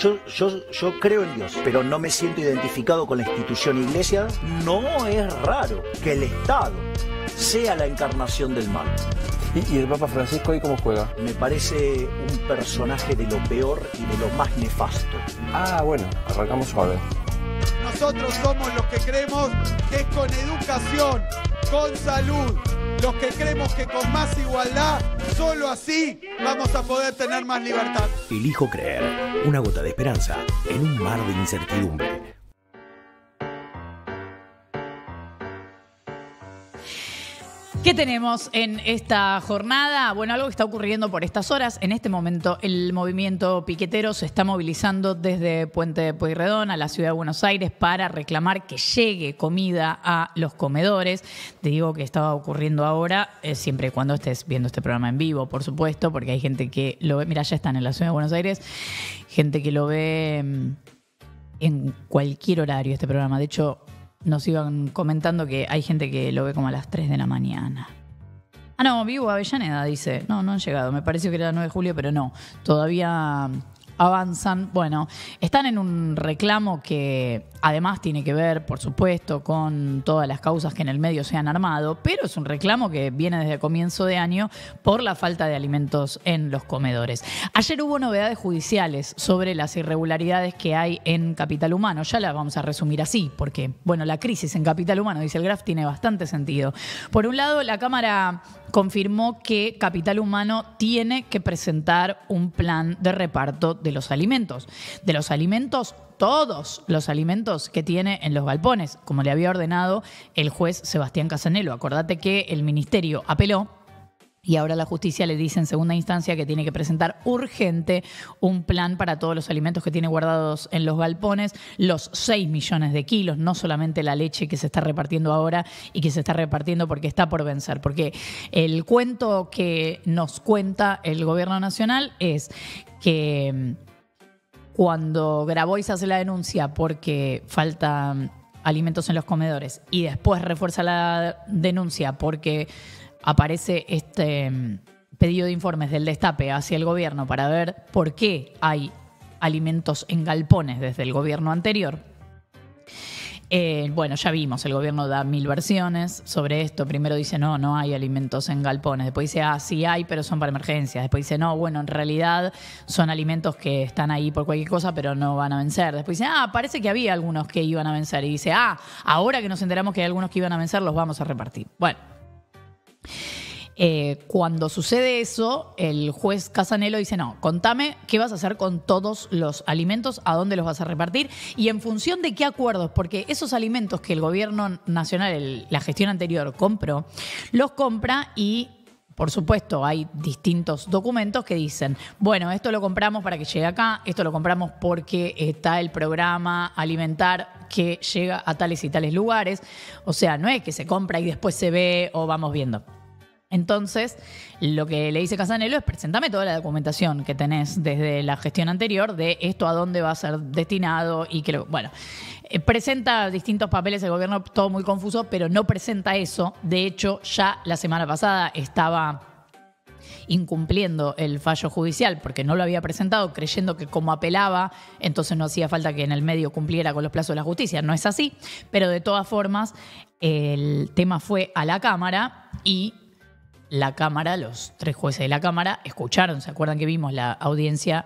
Yo, yo, creo en Dios, pero no me siento identificado con la institución iglesia. No es raro que el Estado sea la encarnación del mal. ¿Y, el Papa Francisco ahí cómo juega? Me parece un personaje de lo peor y de lo más nefasto. Ah, bueno, arrancamos suave. Nosotros somos los que creemos que es con educación, con salud, los que creemos que con más igualdad, solo así vamos a poder tener más libertad. Elijo creer, una gota de esperanza en un mar de incertidumbre. ¿Qué tenemos en esta jornada? Bueno, algo que está ocurriendo por estas horas. En este momento, el movimiento piquetero se está movilizando desde Puente de Pueyrredón a la ciudad de Buenos Aires para reclamar que llegue comida a los comedores. Te digo que estaba ocurriendo ahora, eh, siempre y cuando estés viendo este programa en vivo, por supuesto, porque hay gente que lo ve. Mira, ya están en la ciudad de Buenos Aires, gente que lo ve mm, en cualquier horario este programa. De hecho, nos iban comentando que hay gente que lo ve como a las 3 de la mañana. Ah, no, vivo Avellaneda, dice. No, no han llegado. Me pareció que era 9 de julio, pero no. Todavía avanzan. Bueno, están en un reclamo que Además tiene que ver, por supuesto, con todas las causas que en el medio se han armado, pero es un reclamo que viene desde comienzo de año por la falta de alimentos en los comedores. Ayer hubo novedades judiciales sobre las irregularidades que hay en Capital Humano. Ya las vamos a resumir así, porque, bueno, la crisis en Capital Humano, dice el Graf, tiene bastante sentido. Por un lado, la Cámara confirmó que Capital Humano tiene que presentar un plan de reparto de los alimentos. De los alimentos todos los alimentos que tiene en los galpones, como le había ordenado el juez Sebastián Casanelo. Acordate que el ministerio apeló y ahora la justicia le dice en segunda instancia que tiene que presentar urgente un plan para todos los alimentos que tiene guardados en los galpones, los 6 millones de kilos, no solamente la leche que se está repartiendo ahora y que se está repartiendo porque está por vencer. Porque el cuento que nos cuenta el gobierno nacional es que mm, cuando Grabois hace la denuncia porque falta mm, alimentos en los comedores y después refuerza la denuncia porque aparece este mm, pedido de informes del destape hacia el gobierno para ver por qué hay alimentos en galpones desde el gobierno anterior, eh, bueno, ya vimos, el gobierno da mil versiones sobre esto. Primero dice, no, no hay alimentos en galpones. Después dice, ah, sí hay, pero son para emergencias. Después dice, no, bueno, en realidad son alimentos que están ahí por cualquier cosa, pero no van a vencer. Después dice, ah, parece que había algunos que iban a vencer. Y dice, ah, ahora que nos enteramos que hay algunos que iban a vencer, los vamos a repartir. Bueno. Eh, cuando sucede eso, el juez Casanelo dice, no, contame qué vas a hacer con todos los alimentos, a dónde los vas a repartir y en función de qué acuerdos, porque esos alimentos que el gobierno nacional, la gestión anterior, compró, los compra y por supuesto, hay distintos documentos que dicen, bueno, esto lo compramos para que llegue acá, esto lo compramos porque está el programa alimentar que llega a tales y tales lugares. O sea, no es que se compra y después se ve o vamos viendo. Entonces, lo que le dice Casanelo es presentame toda la documentación que tenés desde la gestión anterior de esto a dónde va a ser destinado y que bueno, eh, presenta distintos papeles el gobierno, todo muy confuso, pero no presenta eso. De hecho, ya la semana pasada estaba incumpliendo el fallo judicial porque no lo había presentado, creyendo que como apelaba, entonces no hacía falta que en el medio cumpliera con los plazos de la justicia. No es así, pero de todas formas, el tema fue a la Cámara y la Cámara, los tres jueces de la Cámara, escucharon, ¿se acuerdan que vimos la audiencia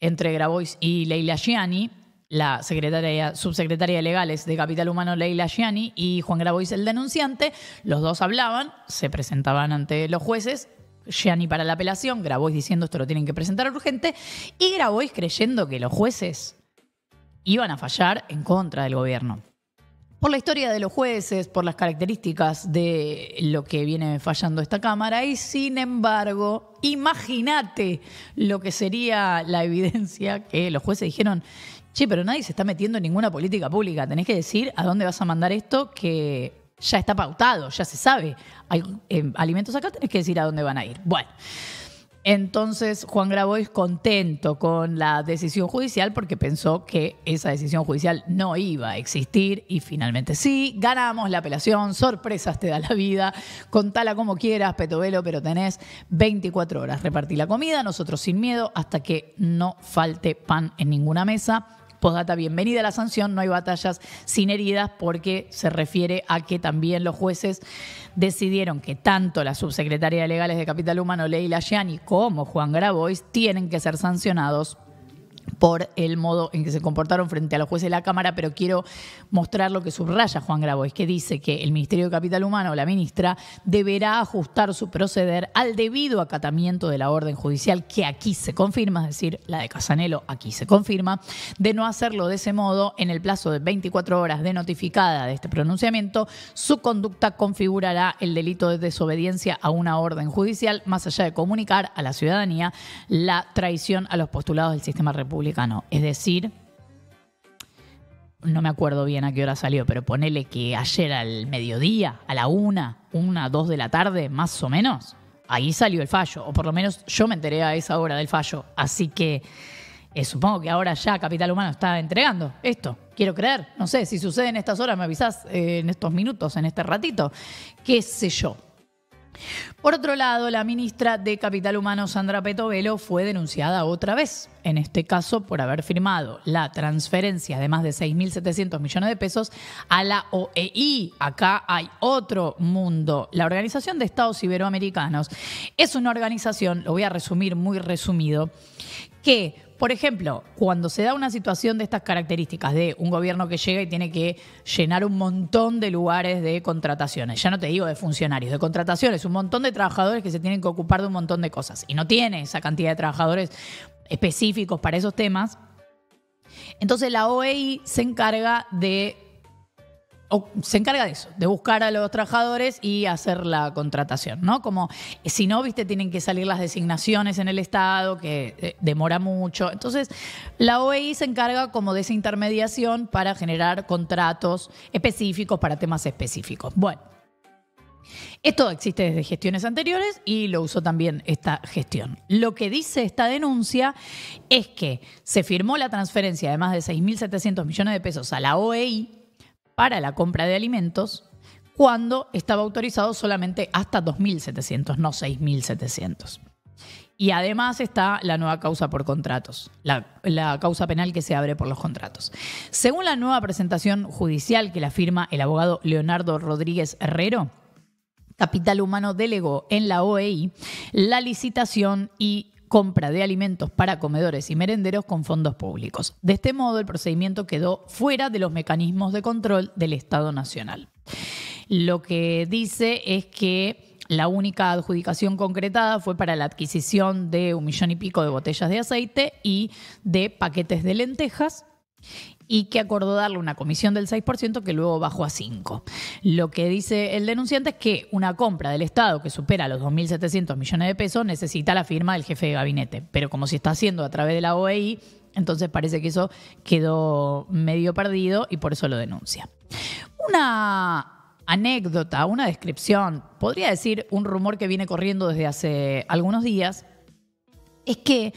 entre Grabois y Leila Gianni? La secretaria, subsecretaria de Legales de Capital Humano, Leila Gianni, y Juan Grabois, el denunciante. Los dos hablaban, se presentaban ante los jueces, Gianni para la apelación, Grabois diciendo esto lo tienen que presentar urgente, y Grabois creyendo que los jueces iban a fallar en contra del gobierno por la historia de los jueces, por las características de lo que viene fallando esta Cámara y sin embargo, imagínate lo que sería la evidencia que los jueces dijeron, che, pero nadie se está metiendo en ninguna política pública, tenés que decir a dónde vas a mandar esto que ya está pautado, ya se sabe. Hay eh, alimentos acá, tenés que decir a dónde van a ir. Bueno. Entonces, Juan Grabois contento con la decisión judicial porque pensó que esa decisión judicial no iba a existir y finalmente sí, ganamos la apelación, sorpresas te da la vida, contala como quieras, Petovelo, pero tenés 24 horas, repartí la comida, nosotros sin miedo hasta que no falte pan en ninguna mesa Postdata, pues, bienvenida a la sanción, no hay batallas sin heridas, porque se refiere a que también los jueces decidieron que tanto la subsecretaria de Legales de Capital Humano, Leila Gianni, como Juan Grabois, tienen que ser sancionados por el modo en que se comportaron frente a los jueces de la Cámara, pero quiero mostrar lo que subraya Juan Grabois, que dice que el Ministerio de Capital Humano, la ministra, deberá ajustar su proceder al debido acatamiento de la orden judicial, que aquí se confirma, es decir, la de Casanelo aquí se confirma, de no hacerlo de ese modo, en el plazo de 24 horas de notificada de este pronunciamiento, su conducta configurará el delito de desobediencia a una orden judicial, más allá de comunicar a la ciudadanía la traición a los postulados del sistema republicano es decir, no me acuerdo bien a qué hora salió, pero ponele que ayer al mediodía, a la una, una, dos de la tarde, más o menos, ahí salió el fallo, o por lo menos yo me enteré a esa hora del fallo. Así que eh, supongo que ahora ya Capital Humano está entregando esto. Quiero creer, no sé, si sucede en estas horas, me avisas eh, en estos minutos, en este ratito, qué sé yo. Por otro lado, la ministra de Capital Humano, Sandra Petovelo, fue denunciada otra vez, en este caso por haber firmado la transferencia de más de 6.700 millones de pesos a la OEI. Acá hay otro mundo. La Organización de Estados Iberoamericanos es una organización, lo voy a resumir muy resumido, que por ejemplo, cuando se da una situación de estas características de un gobierno que llega y tiene que llenar un montón de lugares de contrataciones, ya no te digo de funcionarios, de contrataciones, un montón de trabajadores que se tienen que ocupar de un montón de cosas y no tiene esa cantidad de trabajadores específicos para esos temas, entonces la OEI se encarga de se encarga de eso, de buscar a los trabajadores y hacer la contratación, ¿no? Como eh, si no, viste, tienen que salir las designaciones en el Estado, que eh, demora mucho. Entonces, la OEI se encarga como de esa intermediación para generar contratos específicos para temas específicos. Bueno, esto existe desde gestiones anteriores y lo usó también esta gestión. Lo que dice esta denuncia es que se firmó la transferencia de más de 6.700 millones de pesos a la OEI para la compra de alimentos cuando estaba autorizado solamente hasta 2.700, no 6.700. Y además está la nueva causa por contratos, la, causa penal que se abre por los contratos. Según la nueva presentación judicial que la firma el abogado Leonardo Rodríguez Herrero, Capital Humano delegó en la OEI la licitación y compra de alimentos para comedores y merenderos con fondos públicos. De este modo, el procedimiento quedó fuera de los mecanismos de control del Estado Nacional. Lo que dice es que la única adjudicación concretada fue para la adquisición de un millón y pico de botellas de aceite y de paquetes de lentejas y que acordó darle una comisión del 6% que luego bajó a 5%. Lo que dice el denunciante es que una compra del Estado que supera los 2.700 millones de pesos necesita la firma del jefe de gabinete, pero como se está haciendo a través de la OEI, entonces parece que eso quedó medio perdido y por eso lo denuncia. Una anécdota, una descripción, podría decir un rumor que viene corriendo desde hace algunos días, es que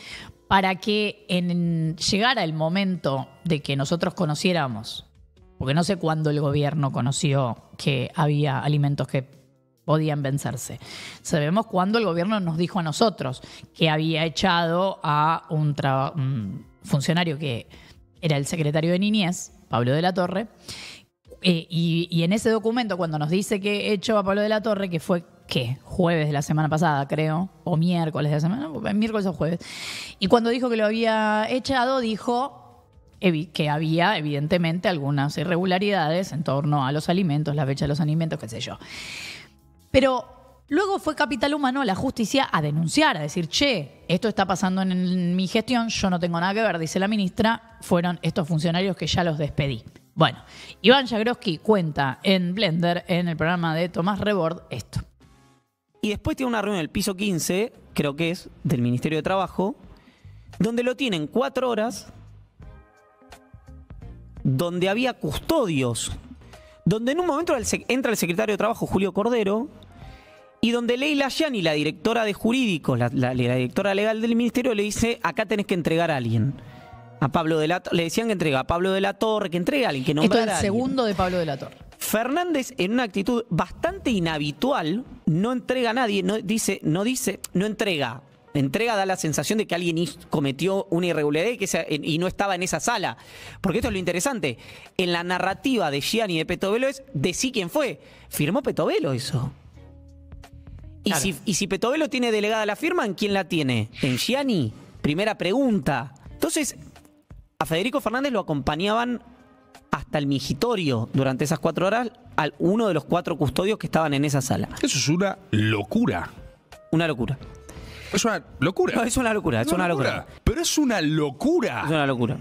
para que en, llegara el momento de que nosotros conociéramos, porque no sé cuándo el gobierno conoció que había alimentos que podían vencerse. Sabemos cuándo el gobierno nos dijo a nosotros que había echado a un, funcionario que era el secretario de Niñez, Pablo de la Torre, eh, y, y, en ese documento, cuando nos dice que echó a Pablo de la Torre, que fue ¿Qué? jueves de la semana pasada, creo, o miércoles de la semana, miércoles o jueves. Y cuando dijo que lo había echado, dijo que había evidentemente algunas irregularidades en torno a los alimentos, la fecha de los alimentos, qué sé yo. Pero luego fue Capital Humano la justicia a denunciar, a decir, che, esto está pasando en, mi gestión, yo no tengo nada que ver, dice la ministra, fueron estos funcionarios que ya los despedí. Bueno, Iván Jagroski cuenta en Blender, en el programa de Tomás Rebord, esto. Y después tiene una reunión en el piso 15, creo que es, del Ministerio de Trabajo, donde lo tienen cuatro horas, donde había custodios, donde en un momento entra el secretario de Trabajo, Julio Cordero, y donde Leila Yani, la directora de jurídicos, la, directora legal del ministerio, le dice, acá tenés que entregar a alguien. A Pablo de la le decían que entrega a Pablo de la Torre, que entregue a alguien, que no Esto es el segundo de Pablo de la Torre. Fernández, en una actitud bastante inhabitual, no entrega a nadie, no dice, no dice, no entrega. Entrega da la sensación de que alguien cometió una irregularidad y, no estaba en esa sala. Porque esto es lo interesante. En la narrativa de Gianni y de Petovelo es de quién fue. Firmó Petovelo eso. Y, si, y si Petovelo tiene delegada la firma, ¿en quién la tiene? ¿En Gianni? Primera pregunta. Entonces, a Federico Fernández lo acompañaban hasta el migitorio durante esas cuatro horas al uno de los cuatro custodios que estaban en esa sala. Eso es una locura. Una locura. Es una locura. No, es una locura, es una, locura. Pero es una locura. Es una locura.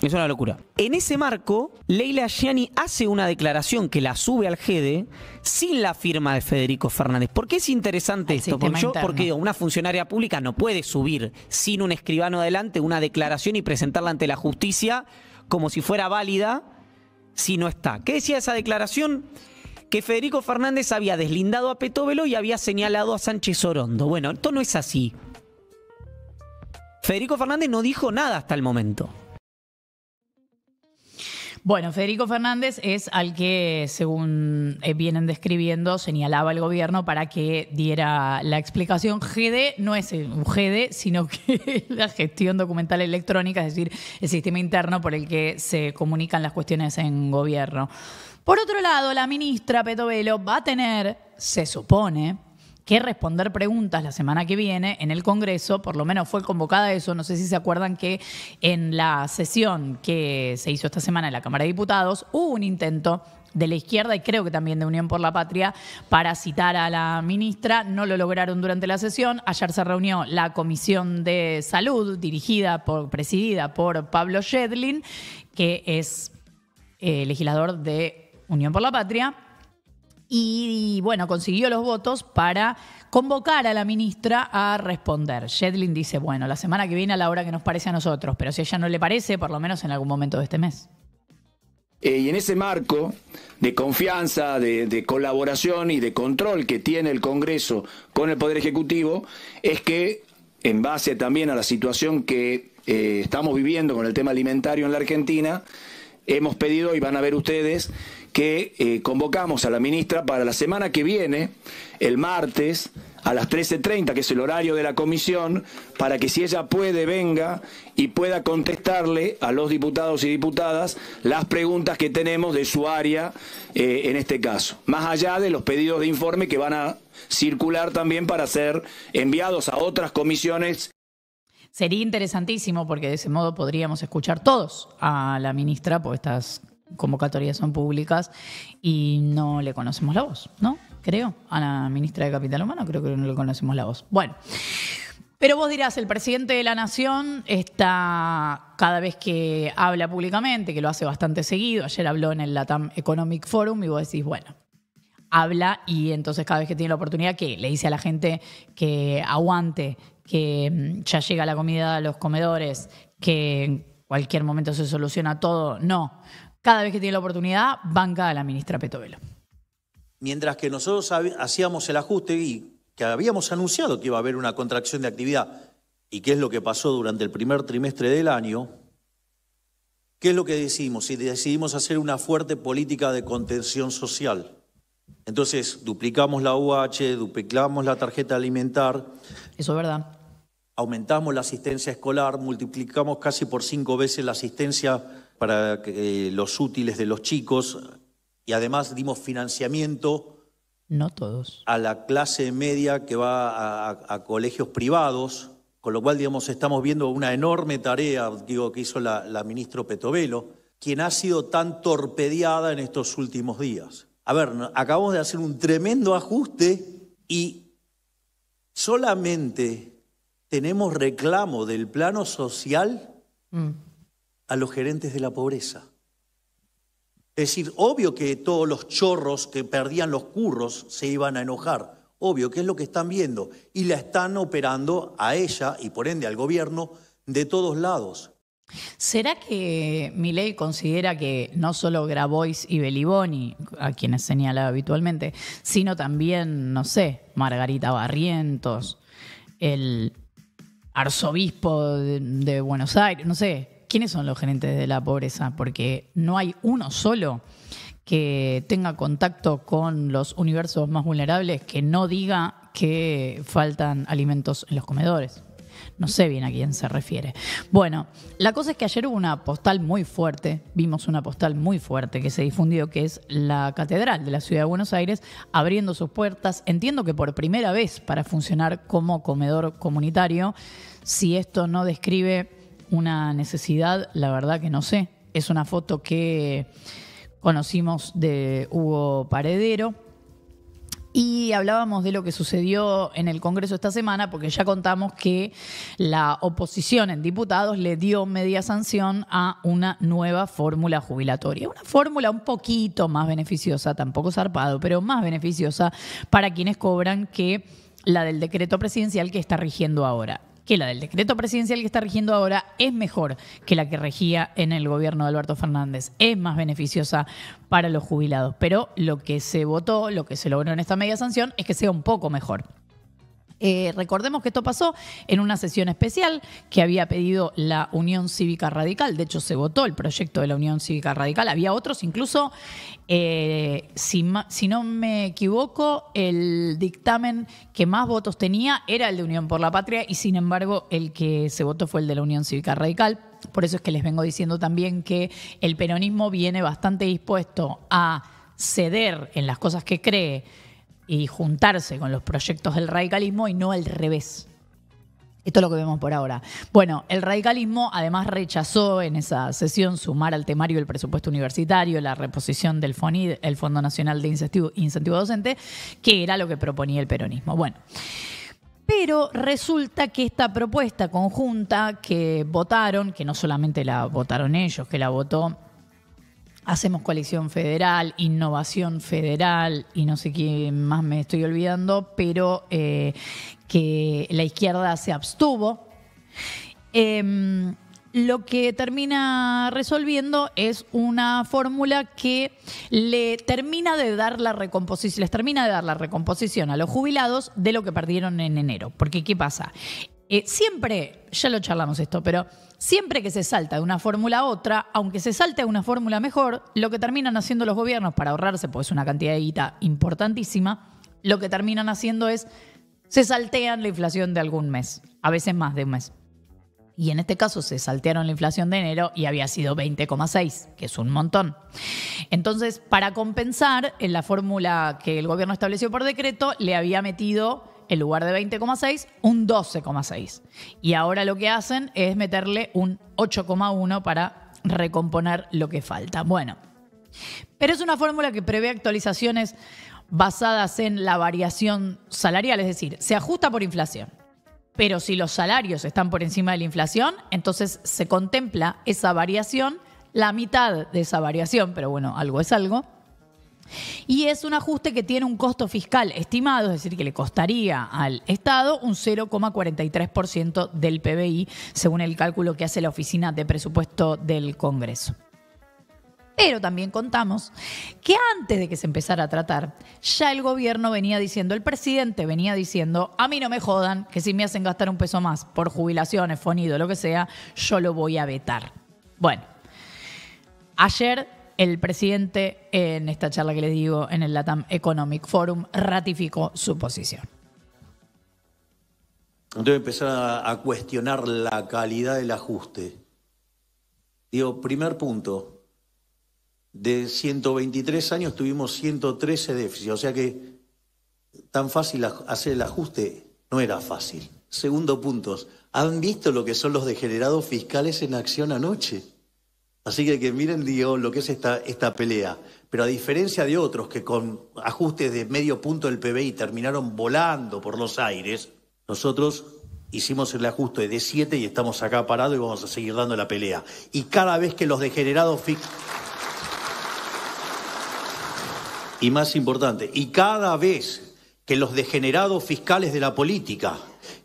Es una locura. En ese marco, Leila Gianni hace una declaración que la sube al GEDE sin la firma de Federico Fernández. ¿Por qué es interesante esto? Porque, porque, una funcionaria pública no puede subir sin un escribano adelante una declaración y presentarla ante la justicia como si fuera válida si no está. ¿Qué decía esa declaración? Que Federico Fernández había deslindado a Petovelo y había señalado a Sánchez Orondo. Bueno, esto no es así. Federico Fernández no dijo nada hasta el momento. Bueno, Federico Fernández es al que, según eh, vienen describiendo, señalaba el gobierno para que diera la explicación. GD no es un GD, sino que la gestión documental electrónica, es decir, el sistema interno por el que se comunican las cuestiones en gobierno. Por otro lado, la ministra Petovelo va a tener, se supone, que responder preguntas la semana que viene en el Congreso, por lo menos fue convocada eso, no sé si se acuerdan que en la sesión que se hizo esta semana en la Cámara de Diputados hubo un intento de la izquierda y creo que también de Unión por la Patria para citar a la ministra. No lo lograron durante la sesión. Ayer se reunió la Comisión de Salud, dirigida por, presidida por Pablo Shedlin, que es eh, legislador de Unión por la Patria y, bueno, consiguió los votos para convocar a la ministra a responder. Shedlin dice, bueno, la semana que viene a la hora que nos parece a nosotros, pero si a ella no le parece, por lo menos en algún momento de este mes. Eh, y en ese marco de confianza, de, colaboración y de control que tiene el Congreso con el Poder Ejecutivo, es que, en base también a la situación que eh, estamos viviendo con el tema alimentario en la Argentina, hemos pedido, y van a ver ustedes, que eh, convocamos a la ministra para la semana que viene, el martes, a las 13.30, que es el horario de la comisión, para que si ella puede, venga y pueda contestarle a los diputados y diputadas las preguntas que tenemos de su área eh, en este caso, más allá de los pedidos de informe que van a circular también para ser enviados a otras comisiones. Sería interesantísimo porque de ese modo podríamos escuchar todos a la ministra, por pues, estas convocatorias son públicas y no le conocemos la voz, ¿no? Creo. A la ministra de Capital Humano creo que no le conocemos la voz. Bueno. Pero vos dirás, el presidente de la Nación está cada vez que habla públicamente, que lo hace bastante seguido, ayer habló en el Latam Economic Forum y vos decís, bueno, habla y entonces cada vez que tiene la oportunidad, ¿qué? Le dice a la gente que aguante, que mm, ya llega la comida a los comedores, que en cualquier momento se soluciona todo. No, cada vez que tiene la oportunidad, banca a la ministra Petovelo. Mientras que nosotros hacíamos el ajuste y que habíamos anunciado que iba a haber una contracción de actividad, y qué es lo que pasó durante el primer trimestre del año, ¿qué es lo que decidimos? Si decidimos hacer una fuerte política de contención social. Entonces, duplicamos la UH, duplicamos la tarjeta alimentar. Eso es verdad. Aumentamos la asistencia escolar, multiplicamos casi por cinco veces la asistencia para eh, los útiles de los chicos y además dimos financiamiento. No todos. A la clase media que va a, colegios privados, con lo cual, digamos, estamos viendo una enorme tarea, digo, que hizo la, ministra Petovelo, quien ha sido tan torpedeada en estos últimos días. A ver, acabamos de hacer un tremendo ajuste y solamente tenemos reclamo del plano social. Mm a los gerentes de la pobreza. Es decir, obvio que todos los chorros que perdían los curros se iban a enojar, obvio que es lo que están viendo, y la están operando a ella y por ende al gobierno de todos lados. ¿Será que Milei considera que no solo Grabois y Beliboni, a quienes señala habitualmente, sino también, no sé, Margarita Barrientos, el arzobispo de Buenos Aires, no sé, ¿Quiénes son los gerentes de la pobreza? Porque no hay uno solo que tenga contacto con los universos más vulnerables que no diga que faltan alimentos en los comedores. No sé bien a quién se refiere. Bueno, la cosa es que ayer hubo una postal muy fuerte, vimos una postal muy fuerte que se difundió, que es la Catedral de la Ciudad de Buenos Aires abriendo sus puertas, entiendo que por primera vez para funcionar como comedor comunitario, si esto no describe una necesidad, la verdad que no sé. Es una foto que conocimos de Hugo Paredero. Y hablábamos de lo que sucedió en el Congreso esta semana, porque ya contamos que la oposición en diputados le dio media sanción a una nueva fórmula jubilatoria. Una fórmula un poquito más beneficiosa, tampoco zarpado, pero más beneficiosa para quienes cobran que la del decreto presidencial que está rigiendo ahora que la del decreto presidencial que está regiendo ahora es mejor que la que regía en el gobierno de Alberto Fernández, es más beneficiosa para los jubilados. Pero lo que se votó, lo que se logró en esta media sanción, es que sea un poco mejor. Eh, recordemos que esto pasó en una sesión especial que había pedido la Unión Cívica Radical, de hecho se votó el proyecto de la Unión Cívica Radical, había otros incluso, eh, si, no me equivoco, el dictamen que más votos tenía era el de Unión por la Patria y sin embargo el que se votó fue el de la Unión Cívica Radical. Por eso es que les vengo diciendo también que el peronismo viene bastante dispuesto a ceder en las cosas que cree y juntarse con los proyectos del radicalismo y no al revés. Esto es lo que vemos por ahora. Bueno, el radicalismo además rechazó en esa sesión sumar al temario el presupuesto universitario, la reposición del FONID, el Fondo Nacional de Incentivo, Incentivo Docente, que era lo que proponía el peronismo. Bueno. Pero resulta que esta propuesta conjunta que votaron, que no solamente la votaron ellos, que la votó hacemos coalición federal, innovación federal y no sé qué más me estoy olvidando, pero eh, que la izquierda se abstuvo. Em, lo que termina resolviendo es una fórmula que le termina de dar la recomposición, les termina de dar la recomposición a los jubilados de lo que perdieron en enero. Porque, ¿qué pasa? Eh, siempre, ya lo charlamos esto, pero siempre que se salta de una fórmula a otra, aunque se salte a una fórmula mejor, lo que terminan haciendo los gobiernos para ahorrarse, pues es una cantidad de guita importantísima, lo que terminan haciendo es se saltean la inflación de algún mes, a veces más de un mes. Y en este caso se saltearon la inflación de enero y había sido 20,6, que es un montón. Entonces, para compensar, en la fórmula que el gobierno estableció por decreto, le había metido en lugar de 20,6, un 12,6. Y ahora lo que hacen es meterle un 8,1 para recomponer lo que falta. Bueno, pero es una fórmula que prevé actualizaciones basadas en la variación salarial, es decir, se ajusta por inflación. Pero si los salarios están por encima de la inflación, entonces se contempla esa variación, la mitad de esa variación, pero bueno, algo es algo, y es un ajuste que tiene un costo fiscal estimado, es decir, que le costaría al Estado un 0,43% del PBI, según el cálculo que hace la Oficina de Presupuesto del Congreso. Pero también contamos que antes de que se empezara a tratar, ya el gobierno venía diciendo, el presidente venía diciendo, a mí no me jodan, que si me hacen gastar un peso más por jubilaciones, fonido, lo que sea, yo lo voy a vetar. Bueno, ayer el presidente, en esta charla que le digo, en el LATAM Economic Forum, ratificó su posición. Entonces empezar a, a cuestionar la calidad del ajuste. Digo, primer punto, de 123 años tuvimos 113 déficits, o sea que tan fácil hacer el ajuste no era fácil. Segundo punto, ¿han visto lo que son los degenerados fiscales en acción anoche? Así que miren digo, lo que es esta, esta pelea. Pero a diferencia de otros que con ajustes de medio punto del PBI terminaron volando por los aires, nosotros hicimos el ajuste de 7 y estamos acá parados y vamos a seguir dando la pelea. Y cada vez que los degenerados... Y más importante, y cada vez que los degenerados fiscales de la política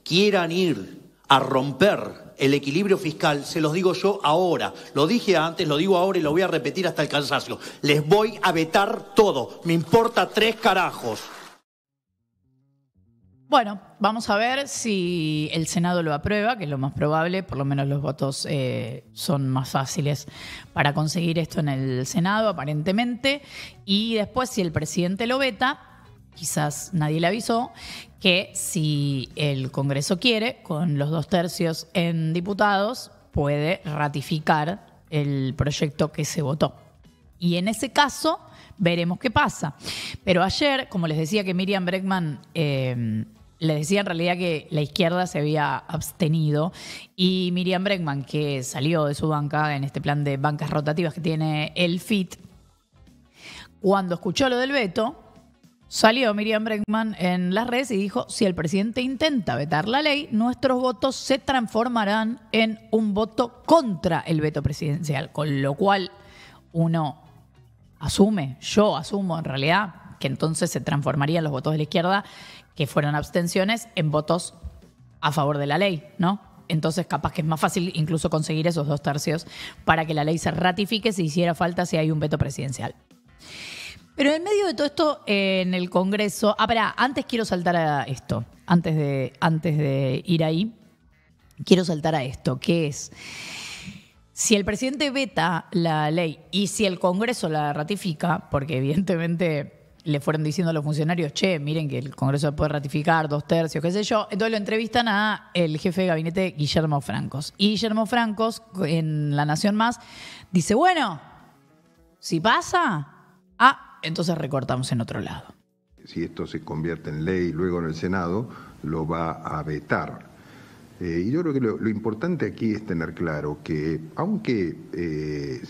quieran ir a romper el equilibrio fiscal, se los digo yo ahora. Lo dije antes, lo digo ahora y lo voy a repetir hasta el cansancio. Les voy a vetar todo. Me importa tres carajos. Bueno, vamos a ver si el Senado lo aprueba, que es lo más probable, por lo menos los votos eh, son más fáciles para conseguir esto en el Senado, aparentemente. Y después, si el presidente lo veta, quizás nadie le avisó, que si el Congreso quiere, con los dos tercios en diputados, puede ratificar el proyecto que se votó. Y en ese caso veremos qué pasa. Pero ayer, como les decía que Miriam Breckman... Em, le decía en realidad que la izquierda se había abstenido y Miriam Bregman, que salió de su banca en este plan de bancas rotativas que tiene el FIT, cuando escuchó lo del veto, Salió Miriam Bregman en las redes y dijo, si el presidente intenta vetar la ley, nuestros votos se transformarán en un voto contra el veto presidencial, con lo cual uno asume, yo asumo en realidad, que entonces se transformarían los votos de la izquierda, que fueron abstenciones, en votos a favor de la ley, ¿no? Entonces, capaz que es más fácil incluso conseguir esos dos tercios para que la ley se ratifique si hiciera falta si hay un veto presidencial. Pero en medio de todo esto, eh, en el Congreso. Ah, pará, antes quiero saltar a esto. Antes de, antes de ir ahí, quiero saltar a esto, que es. Si el presidente veta la ley y si el Congreso la ratifica, porque evidentemente le fueron diciendo a los funcionarios, che, miren que el Congreso puede ratificar dos tercios, qué sé yo. Entonces lo entrevistan a el jefe de gabinete Guillermo Francos. Y Guillermo Francos, en La Nación Más, dice, bueno, si pasa, ah, entonces recortamos en otro lado. Si esto se convierte en ley luego en el Senado, lo va a vetar. Eh, y yo creo que lo, importante aquí es tener claro que aunque eh,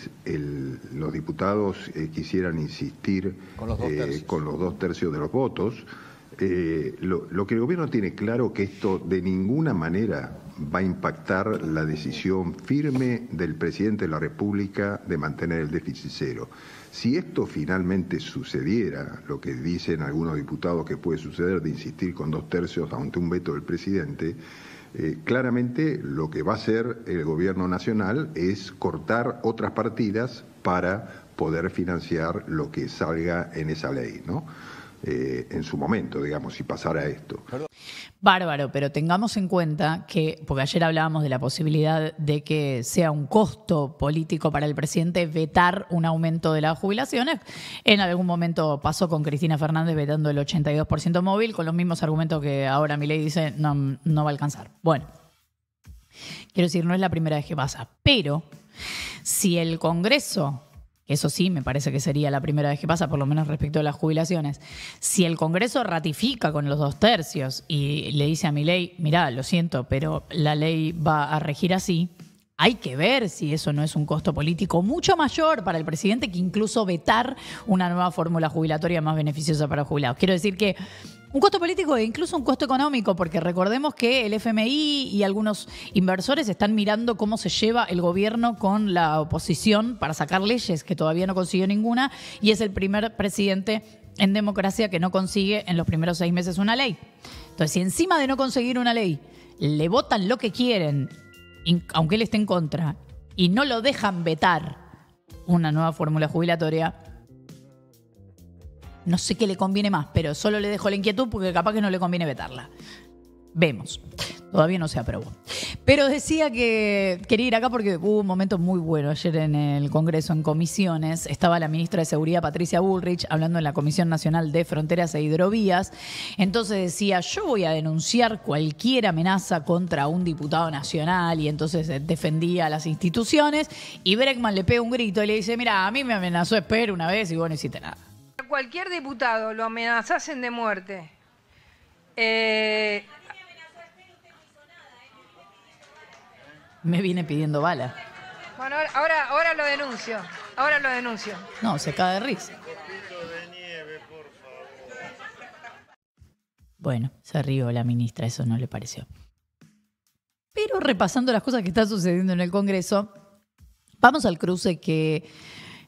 los diputados eh, quisieran insistir con los, dos tercios de los votos, lo, que el gobierno tiene claro es que esto de ninguna manera va a impactar la decisión firme del presidente de la República de mantener el déficit cero. Si esto finalmente sucediera, lo que dicen algunos diputados que puede suceder de insistir con dos tercios ante un veto del presidente, eh, claramente lo que va a hacer el gobierno nacional es cortar otras partidas para poder financiar lo que salga en esa ley, ¿no? Eh, en su momento, digamos, si pasara esto. Bárbaro, pero tengamos en cuenta que, porque ayer hablábamos de la posibilidad de que sea un costo político para el presidente vetar un aumento de las jubilaciones, en algún momento pasó con Cristina Fernández vetando el 82% móvil, con los mismos argumentos que ahora mi ley dice no va a alcanzar. Bueno, quiero decir, no es la primera vez que pasa, pero si el Congreso eso sí, me parece que sería la primera vez que pasa, por lo menos respecto a las jubilaciones. Si el Congreso ratifica con los dos tercios y le dice a mi ley, mirá, lo siento, pero la ley va a regir así, hay que ver si eso no es un costo político mucho mayor para el presidente que incluso vetar una nueva fórmula jubilatoria más beneficiosa para los jubilados. Quiero decir que un costo político e incluso un costo económico, porque recordemos que el FMI y algunos inversores están mirando cómo se lleva el gobierno con la oposición para sacar leyes que todavía no consiguió ninguna y es el primer presidente en democracia que no consigue en los primeros seis meses una ley. Entonces, si encima de no conseguir una ley le votan lo que quieren aunque él esté en contra, y no lo dejan vetar una nueva fórmula jubilatoria, no sé qué le conviene más, pero solo le dejo la inquietud porque capaz que no le conviene vetarla. Vemos. Todavía no se aprobó. Pero decía que quería ir acá porque hubo un momento muy bueno ayer en el Congreso, en comisiones. Estaba la ministra de Seguridad, Patricia Bullrich, hablando en la Comisión Nacional de Fronteras e Hidrovías. Entonces decía, yo voy a denunciar cualquier amenaza contra un diputado nacional y entonces defendía a las instituciones. Y Breckman le pega un grito y le dice, mira, a mí me amenazó Espero una vez y vos no hiciste nada. cualquier diputado lo amenazasen de muerte. Eh me viene pidiendo bala. Bueno, ahora, ahora lo denuncio. Ahora lo denuncio. No, se cae de risa. Bueno, se rió la ministra, eso no le pareció. Pero repasando las cosas que están sucediendo en el Congreso, vamos al cruce que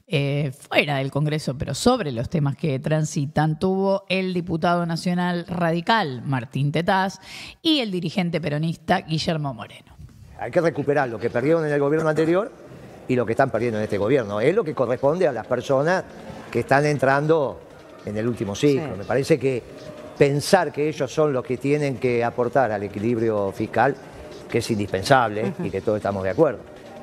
eh, fuera del Congreso, pero sobre los temas que transitan, tuvo el diputado nacional radical Martín Tetaz y el dirigente peronista Guillermo Moreno hay que recuperar lo que perdieron en el gobierno anterior y lo que están perdiendo en este gobierno. Es lo que corresponde a las personas que están entrando en el último ciclo. Me parece que pensar que ellos son los que tienen que aportar al equilibrio fiscal, que es indispensable y que todos estamos de acuerdo.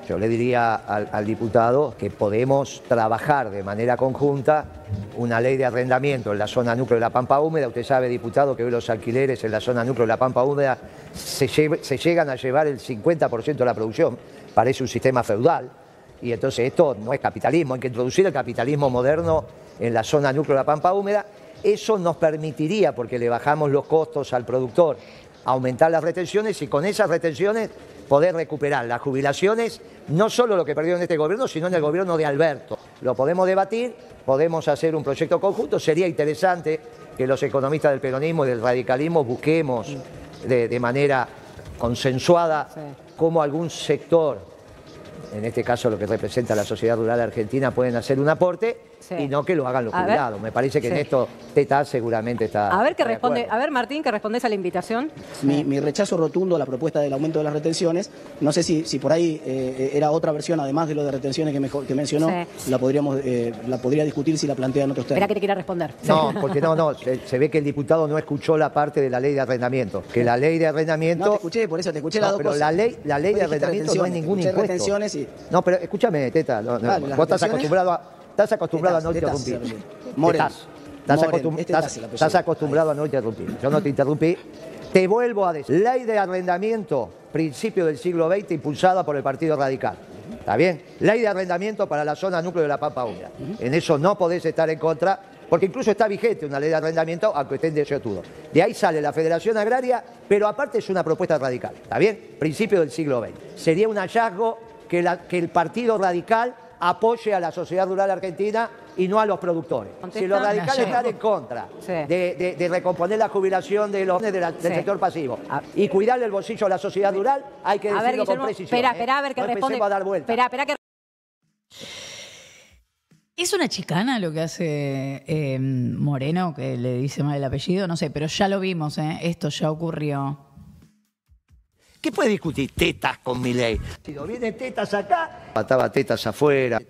Yo le diría al, al, diputado que podemos trabajar de manera conjunta una ley de arrendamiento en la zona núcleo de la Pampa Húmeda. Usted sabe, diputado, que hoy los alquileres en la zona núcleo de la Pampa Húmeda se, llegan a llevar el 50% de la producción, parece un sistema feudal, y entonces esto no es capitalismo, hay que introducir el capitalismo moderno en la zona núcleo de la Pampa Húmeda, eso nos permitiría, porque le bajamos los costos al productor, aumentar las retenciones y con esas retenciones poder recuperar las jubilaciones, no solo lo que perdió en este gobierno, sino en el gobierno de Alberto. Lo podemos debatir, podemos hacer un proyecto conjunto, sería interesante que los economistas del peronismo y del radicalismo busquemos de, manera consensuada, ...como algún sector en este caso lo que representa la sociedad rural argentina, pueden hacer un aporte y no que lo hagan los jubilados. Me parece que en esto TETA seguramente está. A ver qué responde, a ver Martín, que respondes a la invitación. Mi, rechazo rotundo a la propuesta del aumento de las retenciones. No sé si, si por ahí eh, era otra versión, además de lo de retenciones que, me, que mencionó, la podríamos, eh, la podría discutir si la plantean otros temas. que te quiera responder. No, porque no, no, se, ve que el diputado no escuchó la parte de la ley de arrendamiento. Que la ley de arrendamiento. No, te escuché, por eso te escuché la dos pero La ley, la ley de arrendamiento no es ningún impuesto. No, pero escúchame, Teta. vos estás acostumbrado, a, estás acostumbrado no interrumpir. Estás, este estás, acostumbrado a no interrumpir. Yo no te interrumpí. Te vuelvo a decir. Ley de arrendamiento, principio del siglo XX, impulsada por el Partido Radical. ¿Está bien? Ley de arrendamiento para la zona núcleo de la Pampa Húmeda. En eso no podés estar en contra, porque incluso está vigente una ley de arrendamiento, aunque estén en todo De ahí sale la Federación Agraria, pero aparte es una propuesta radical. ¿Está bien? Principio del siglo XX. Sería un hallazgo que, el Partido Radical apoye a la sociedad rural argentina y no a los productores. Si los radicales están en contra de, recomponer la jubilación de los, del sector pasivo y cuidarle el bolsillo a la sociedad rural, hay que decirlo con precisión. Espera, ¿eh? espera, a ver qué no responde. a dar vuelta. Espera, espera que... Es una chicana lo que hace eh, Moreno, que le dice mal el apellido, no sé, pero ya lo vimos, ¿eh? esto ya ocurrió. ¿Qué puede discutir tetas con mi ley? Si no viene tetas acá, mataba tetas afuera.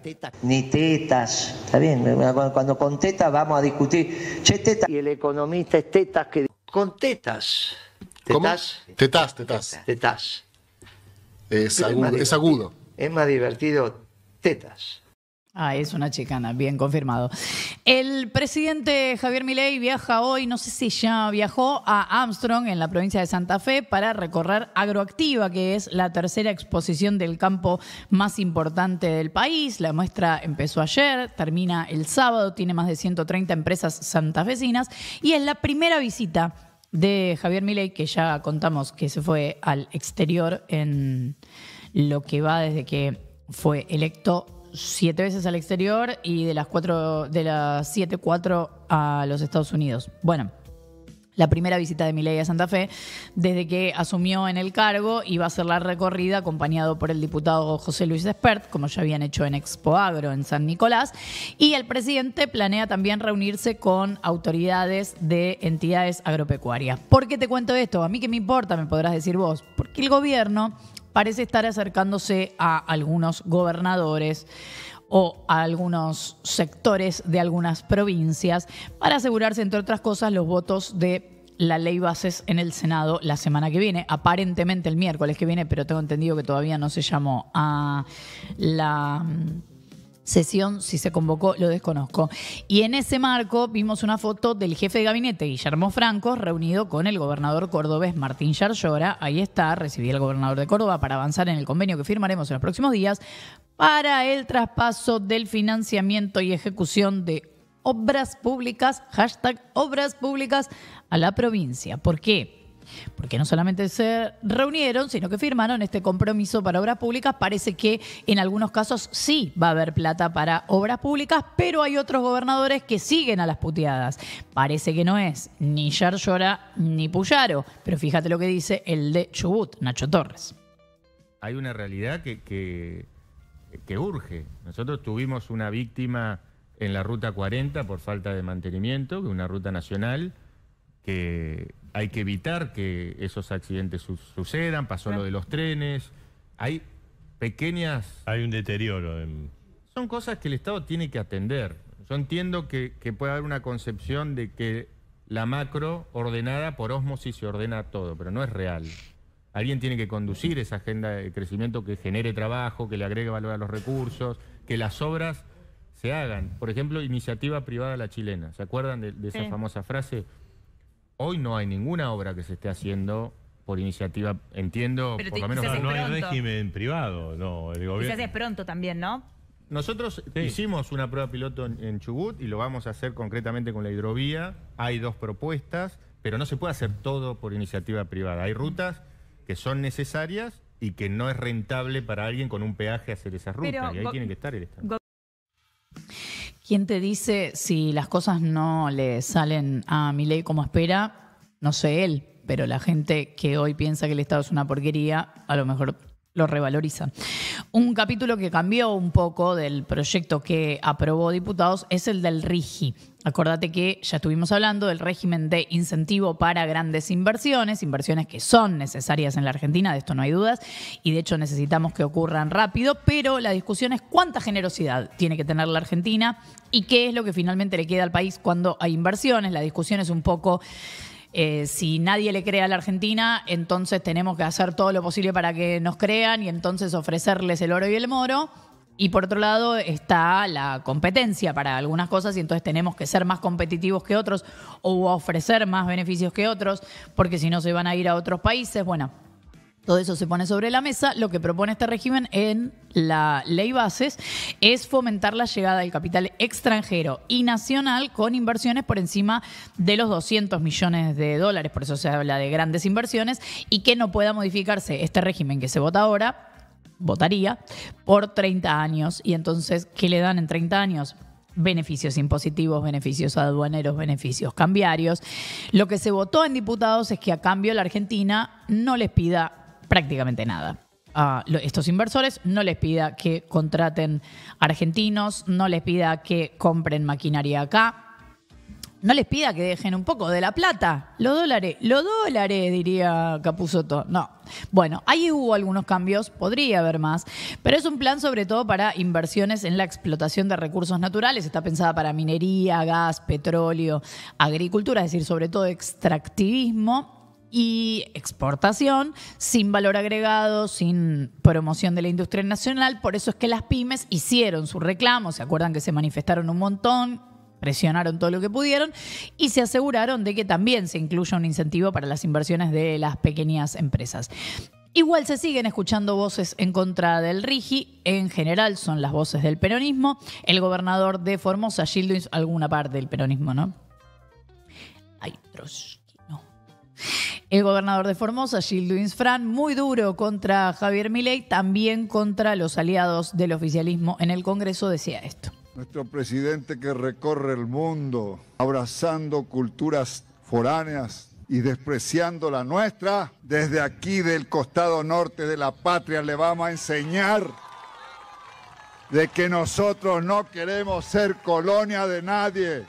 Ni tetas, está bien, cuando con tetas vamos a discutir. Che, tetas. Y el economista es tetas que... Con tetas. ¿Tetas? Tetas, tetas. Tetas. Es, agudo, es agudo. Es más divertido tetas. Ah, es una chicana, bien confirmado. El presidente Javier Milei viaja hoy, no sé si ya viajó a Armstrong en la provincia de Santa Fe para recorrer Agroactiva, que es la tercera exposición del campo más importante del país. La muestra empezó ayer, termina el sábado, tiene más de 130 empresas santafesinas y es la primera visita de Javier Milei que ya contamos que se fue al exterior en lo que va desde que fue electo siete veces al exterior y de las cuatro, de las siete, cuatro a los Estados Unidos. Bueno. La primera visita de Milei a Santa Fe desde que asumió en el cargo iba a ser la recorrida acompañado por el diputado José Luis Despert, como ya habían hecho en Expo Agro en San Nicolás. Y el presidente planea también reunirse con autoridades de entidades agropecuarias. ¿Por qué te cuento esto? A mí que me importa, me podrás decir vos. Porque el gobierno parece estar acercándose a algunos gobernadores o a algunos sectores de algunas provincias para asegurarse, entre otras cosas, los votos de la ley bases en el Senado la semana que viene, aparentemente el miércoles que viene, pero tengo entendido que todavía no se llamó a la sesión, si se convocó, lo desconozco. Y en ese marco vimos una foto del jefe de gabinete, Guillermo Franco, reunido con el gobernador cordobés Martín Yarlora. Ahí está, recibí al gobernador de Córdoba para avanzar en el convenio que firmaremos en los próximos días para el traspaso del financiamiento y ejecución de obras públicas, hashtag obras públicas, a la provincia. ¿Por qué? porque no solamente se reunieron, sino que firmaron este compromiso para obras públicas. Parece que en algunos casos sí va a haber plata para obras públicas, pero hay otros gobernadores que siguen a las puteadas. Parece que no es ni Yar Llora ni Puyaro, pero fíjate lo que dice el de Chubut, Nacho Torres. Hay una realidad que, que, que urge. Nosotros tuvimos una víctima en la ruta 40 por falta de mantenimiento, que es una ruta nacional eh, hay que evitar que esos accidentes sucedan, pasó lo de los trenes, hay pequeñas... Hay un deterioro. Son cosas que el Estado tiene que atender. Yo entiendo que, puede haber una concepción de que la macro ordenada por osmosis se ordena todo, pero no es real. Alguien tiene que conducir esa agenda de crecimiento que genere trabajo, que le agregue valor a los recursos, que las obras se hagan. Por ejemplo, iniciativa privada la chilena. ¿Se acuerdan de, esa famosa frase? Hoy no hay ninguna obra que se esté haciendo por iniciativa, entiendo, por lo menos... No, hay régimen privado, no, el gobierno... se es pronto también, ¿no? Nosotros hicimos una prueba piloto en, Chubut y lo vamos a hacer concretamente con la hidrovía. Hay dos propuestas, pero no se puede hacer todo por iniciativa privada. Hay rutas que son necesarias y que no es rentable para alguien con un peaje hacer esas rutas. y ahí tiene que estar el Estado. ¿Quién te dice si las cosas no le salen a Milei como espera? No sé él, pero la gente que hoy piensa que el Estado es una porquería, a lo mejor lo revalorizan. Un capítulo que cambió un poco del proyecto que aprobó diputados es el del RIGI. Acordate que ya estuvimos hablando del régimen de incentivo para grandes inversiones, inversiones que son necesarias en la Argentina, de esto no hay dudas, y de hecho necesitamos que ocurran rápido, pero la discusión es cuánta generosidad tiene que tener la Argentina y qué es lo que finalmente le queda al país cuando hay inversiones. La discusión es un poco eh, si nadie le cree a la Argentina, entonces tenemos que hacer todo lo posible para que nos crean y entonces ofrecerles el oro y el moro. Y por otro lado está la competencia para algunas cosas y entonces tenemos que ser más competitivos que otros o ofrecer más beneficios que otros, porque si no se van a ir a otros países. Bueno, todo eso se pone sobre la mesa. Lo que propone este régimen en la ley bases es fomentar la llegada del capital extranjero y nacional con inversiones por encima de los 200 millones de dólares. Por eso se habla de grandes inversiones y que no pueda modificarse este régimen que se vota ahora votaría por 30 años y entonces ¿qué le dan en 30 años? beneficios impositivos, beneficios aduaneros, beneficios cambiarios. Lo que se votó en diputados es que a cambio la Argentina no les pida prácticamente nada a ah, estos inversores, no les pida que contraten argentinos, no les pida que compren maquinaria acá, no les pida que dejen un poco de la plata, los dólares, los dólares, diría Capuzoto. No. Bueno, ahí hubo algunos cambios, podría haber más, pero es un plan sobre todo para inversiones en la explotación de recursos naturales. Está pensada para minería, gas, petróleo, agricultura, es decir, sobre todo extractivismo y exportación, sin valor agregado, sin promoción de la industria nacional. Por eso es que las pymes hicieron su reclamo, se acuerdan que se manifestaron un montón, presionaron todo lo que pudieron y se aseguraron de que también se incluya un incentivo para las inversiones de las pequeñas empresas. Igual se siguen escuchando voces en contra del RIGI, en general son las voces del peronismo, el gobernador de Formosa, Gildo, alguna parte del peronismo, ¿no? Hay otros el gobernador de Formosa, Gildo Fran, muy duro contra Javier Milei, también contra los aliados del oficialismo en el Congreso, decía esto. Nuestro presidente que recorre el mundo abrazando culturas foráneas y despreciando la nuestra, desde aquí del costado norte de la patria le vamos a enseñar de que nosotros no queremos ser colonia de nadie,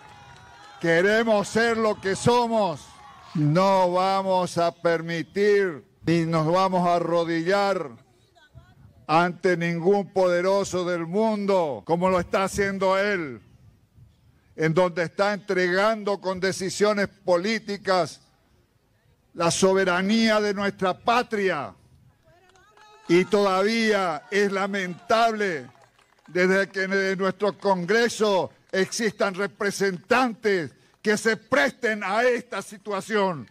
queremos ser lo que somos. No vamos a permitir ni nos vamos a arrodillar ante ningún poderoso del mundo como lo está haciendo él, en donde está entregando con decisiones políticas la soberanía de nuestra patria. Y todavía es lamentable desde que en nuestro Congreso existan representantes que se presten a esta situación.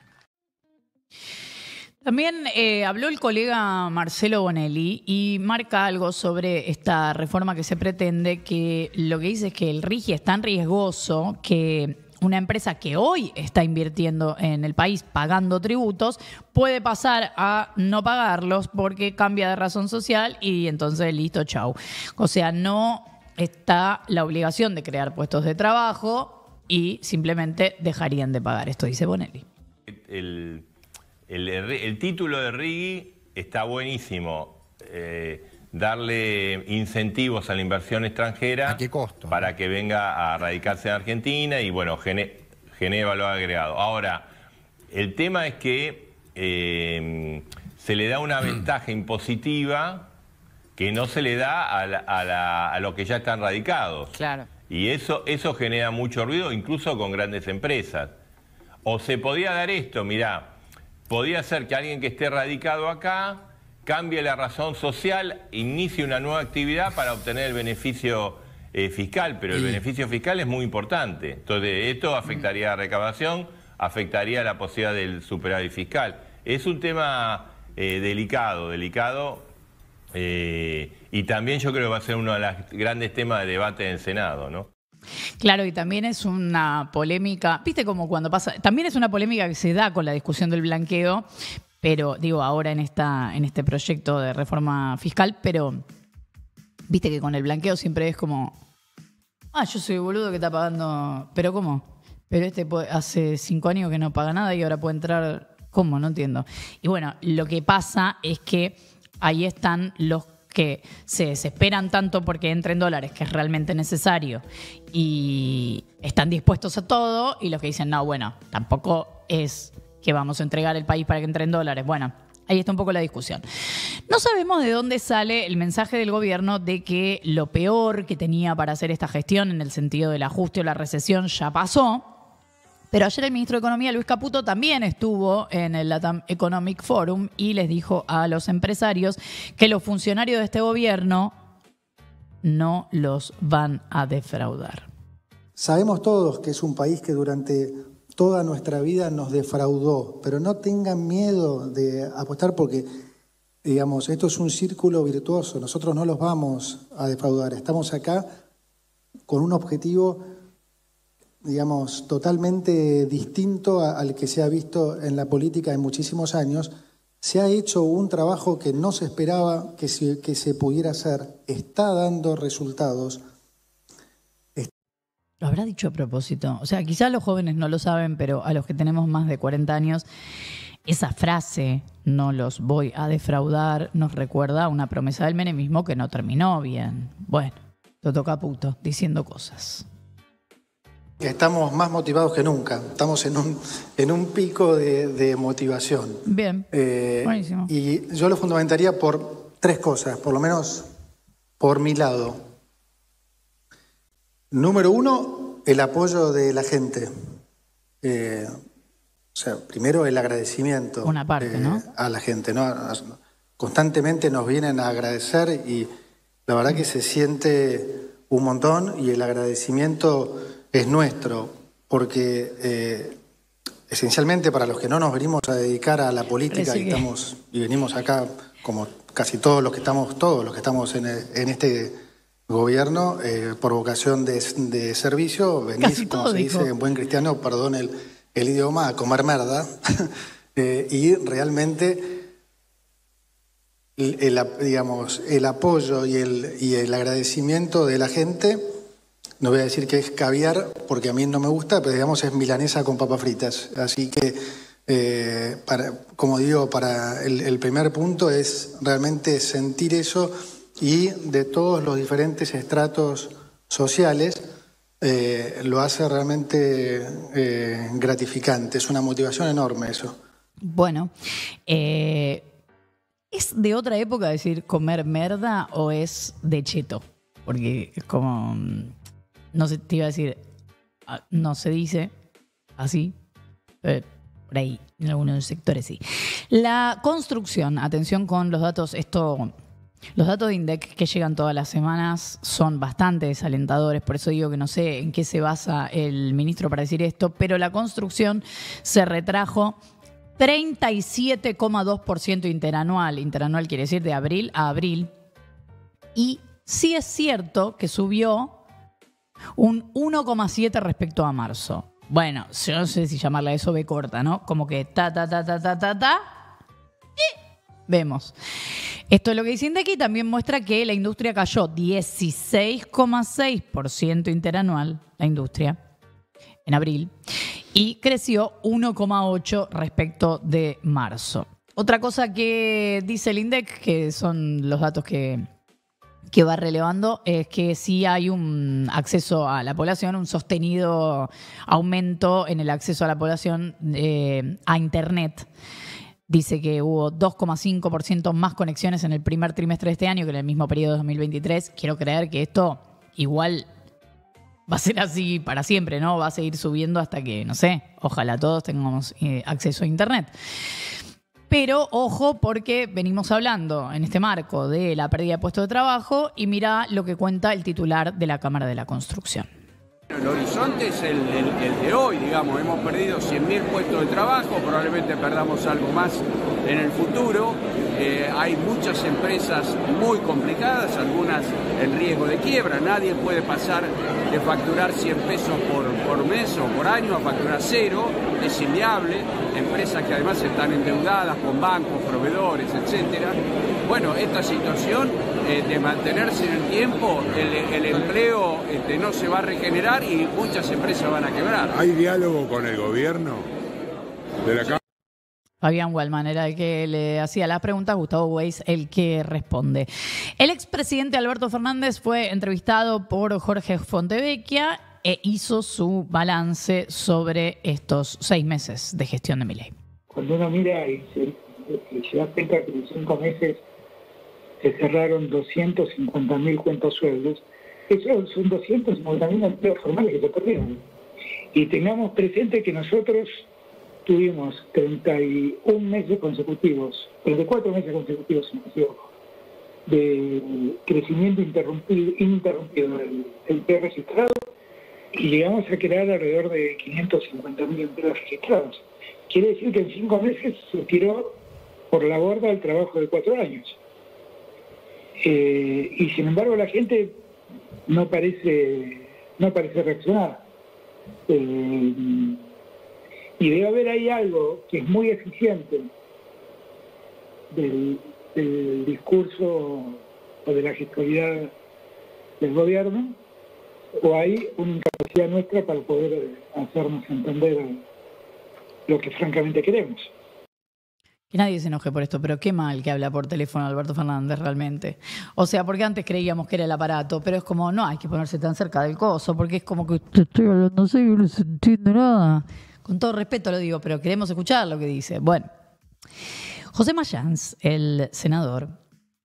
También eh, habló el colega Marcelo Bonelli y marca algo sobre esta reforma que se pretende, que lo que dice es que el RIGI es tan riesgoso que una empresa que hoy está invirtiendo en el país pagando tributos puede pasar a no pagarlos porque cambia de razón social y entonces listo, chau. O sea, no está la obligación de crear puestos de trabajo, y simplemente dejarían de pagar. Esto dice Bonelli. El, título de Rigi está buenísimo. Eh, darle incentivos a la inversión extranjera. costo? Para que venga a radicarse en Argentina y bueno, Geneva lo ha agregado. Ahora, el tema es que eh, se le da una mm. ventaja impositiva que no se le da a, los a, que ya están radicados. Claro. Y eso, eso genera mucho ruido, incluso con grandes empresas. O se podía dar esto, mirá, podía ser que alguien que esté radicado acá cambie la razón social, inicie una nueva actividad para obtener el beneficio eh, fiscal, pero el beneficio fiscal es muy importante. Entonces, esto afectaría a la recaudación, afectaría la posibilidad del superávit fiscal. Es un tema eh, delicado, delicado eh, y también yo creo que va a ser uno de los grandes temas de debate en el Senado, ¿no? Claro, y también es una polémica, viste como cuando pasa, también es una polémica que se da con la discusión del blanqueo, pero digo ahora en esta en este proyecto de reforma fiscal, pero viste que con el blanqueo siempre es como ah, yo soy el boludo que está pagando, pero ¿cómo? Pero este hace cinco años que no paga nada y ahora puede entrar, ¿cómo? No entiendo. Y bueno, lo que pasa es que ahí están los que se desesperan tanto porque entren dólares, que es realmente necesario, y están dispuestos a todo, y los que dicen, no, bueno, tampoco es que vamos a entregar el país para que entren dólares. Bueno, ahí está un poco la discusión. No sabemos de dónde sale el mensaje del gobierno de que lo peor que tenía para hacer esta gestión en el sentido del ajuste o la recesión ya pasó pero ayer el ministro de Economía, Luis Caputo, también estuvo en el Latam Economic Forum y les dijo a los empresarios que los funcionarios de este gobierno no los van a defraudar. Sabemos todos que es un país que durante toda nuestra vida nos defraudó, pero no tengan miedo de apostar porque, digamos, esto es un círculo virtuoso, nosotros no los vamos a defraudar, estamos acá con un objetivo digamos, totalmente distinto al que se ha visto en la política en muchísimos años, se ha hecho un trabajo que no se esperaba que se, pudiera hacer, está dando resultados. Lo habrá dicho a propósito. O sea, quizás los jóvenes no lo saben, pero a los que tenemos más de 40 años, esa frase, no los voy a defraudar, nos recuerda a una promesa del menemismo que no terminó bien. Bueno, Toto Caputo diciendo cosas. Estamos más motivados que nunca, estamos en un, en un pico de, motivación. Bien. Eh, Buenísimo. Y yo lo fundamentaría por tres cosas, por lo menos por mi lado. Número uno, el apoyo de la gente. Eh, o sea, primero el agradecimiento Una parte, eh, a la gente. Constantemente nos vienen a agradecer y la verdad que se siente un montón y el agradecimiento es nuestro, porque eh, esencialmente para los que no nos venimos a dedicar a la política y, venimos acá, como casi todos los que estamos, todos los que estamos en, este gobierno, eh, por vocación de, servicio, venís, como se dice en buen cristiano, perdón el, idioma, a comer merda. Eh, y realmente... El, el, digamos, el apoyo y el, y el agradecimiento de la gente no voy a decir que es caviar, porque a mí no me gusta, pero digamos es milanesa con papas fritas. Así que, eh, como digo, para el, primer punto es realmente sentir eso y de todos los diferentes estratos sociales eh, lo hace realmente eh, gratificante. Es una motivación enorme eso. Bueno, ¿es de otra época decir comer merda o es de cheto? Porque es como mm, no sé, te iba a decir, ah, no se dice así, por ahí, en algunos sectores sí. La construcción, atención con los datos, esto... Los datos de INDEC que llegan todas las semanas son bastante desalentadores, por eso digo que no sé en qué se basa el ministro para decir esto, pero la construcción se retrajo 37,2% interanual. Interanual quiere decir de abril a abril. Y sí es cierto que subió un 1,7 respecto a marzo. Bueno, yo no sé si llamarla eso B corta, ¿no? Como que ta, ta, ta, ta, ta, ta, ta. Y vemos. Esto es lo que dicen de aquí. También muestra que la industria cayó 16,6% interanual, la industria, en abril, y creció 1,8% respecto de marzo. Otra cosa que dice el INDEC, que son los datos que que va relevando es que sí hay un acceso a la población, un sostenido aumento en el acceso a la población eh, a Internet. Dice que hubo 2,5% más conexiones en el primer trimestre de este año que en el mismo periodo de 2023. Quiero creer que esto igual va a ser así para siempre, ¿no? Va a seguir subiendo hasta que, no sé, ojalá todos tengamos eh, acceso a Internet. Pero ojo porque venimos hablando en este marco de la pérdida de puestos de trabajo y mira lo que cuenta el titular de la Cámara de la Construcción. El horizonte es el, de hoy, digamos, hemos perdido 100.000 puestos de trabajo, probablemente perdamos algo más en el futuro. Eh, hay muchas empresas muy complicadas, algunas en riesgo de quiebra. Nadie puede pasar de facturar 100 pesos por, mes o por año a facturar cero, es inviable. Empresas que además están endeudadas con bancos, proveedores, etc. Bueno, esta situación eh, de mantenerse en el tiempo, el, el empleo este, no se va a regenerar y muchas empresas van a quebrar. ¿Hay diálogo con el gobierno de la Fabián Wallman era el que le hacía la pregunta, Gustavo Weiss el que responde. El expresidente Alberto Fernández fue entrevistado por Jorge Fontevecchia e hizo su balance sobre estos seis meses de gestión de Miley. Cuando uno mira y se, se da cuenta que en cinco meses se cerraron mil cuentas sueldos, eso son 250.000 empleos formales que se perdieron. Y tengamos presente que nosotros tuvimos 31 meses consecutivos, 34 meses consecutivos, de crecimiento interrumpido, interrumpido del empleo registrado y llegamos a crear alrededor de 550.000 empleos registrados. Quiere decir que en cinco meses se tiró por la borda el trabajo de cuatro años. Eh, y sin embargo la gente no parece, no parece reaccionar. Eh, y debe haber ahí algo que es muy eficiente del, discurso o de la gestualidad del gobierno, o hay una incapacidad nuestra para poder hacernos entender lo que francamente queremos. Que nadie se enoje por esto, pero qué mal que habla por teléfono Alberto Fernández realmente. O sea, porque antes creíamos que era el aparato, pero es como, no hay que ponerse tan cerca del coso, porque es como que te estoy hablando sé, no se entiende nada. Con todo respeto lo digo, pero queremos escuchar lo que dice. Bueno, José Mayans, el senador